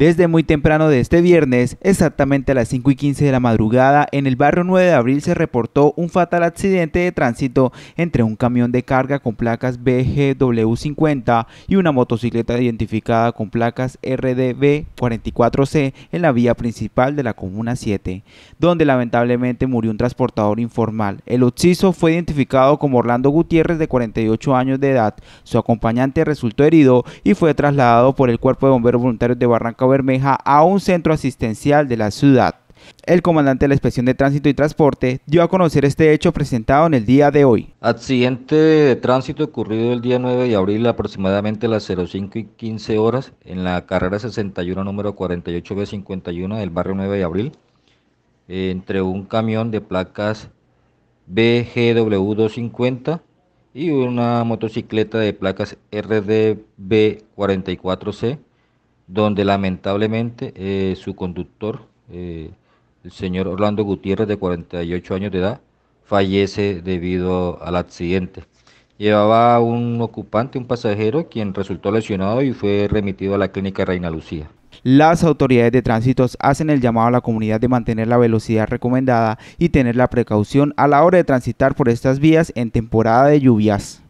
desde muy temprano de este viernes, exactamente a las 5 y 15 de la madrugada, en el barrio 9 de abril se reportó un fatal accidente de tránsito entre un camión de carga con placas BGW50 y una motocicleta identificada con placas RDB44C en la vía principal de la Comuna 7, donde lamentablemente murió un transportador informal. El occiso fue identificado como Orlando Gutiérrez de 48 años de edad. Su acompañante resultó herido y fue trasladado por el Cuerpo de Bomberos Voluntarios de Barranca Bermeja a un centro asistencial de la ciudad. El comandante de la Inspección de Tránsito y Transporte dio a conocer este hecho presentado en el día de hoy. Accidente de tránsito ocurrido el día 9 de abril aproximadamente a las 05 y 15 horas en la carrera 61 número 48B51 del barrio 9 de abril entre un camión de placas BGW250 y una motocicleta de placas RDB44C donde lamentablemente eh, su conductor, eh, el señor Orlando Gutiérrez, de 48 años de edad, fallece debido al accidente. Llevaba un ocupante, un pasajero, quien resultó lesionado y fue remitido a la clínica Reina Lucía. Las autoridades de tránsito hacen el llamado a la comunidad de mantener la velocidad recomendada y tener la precaución a la hora de transitar por estas vías en temporada de lluvias.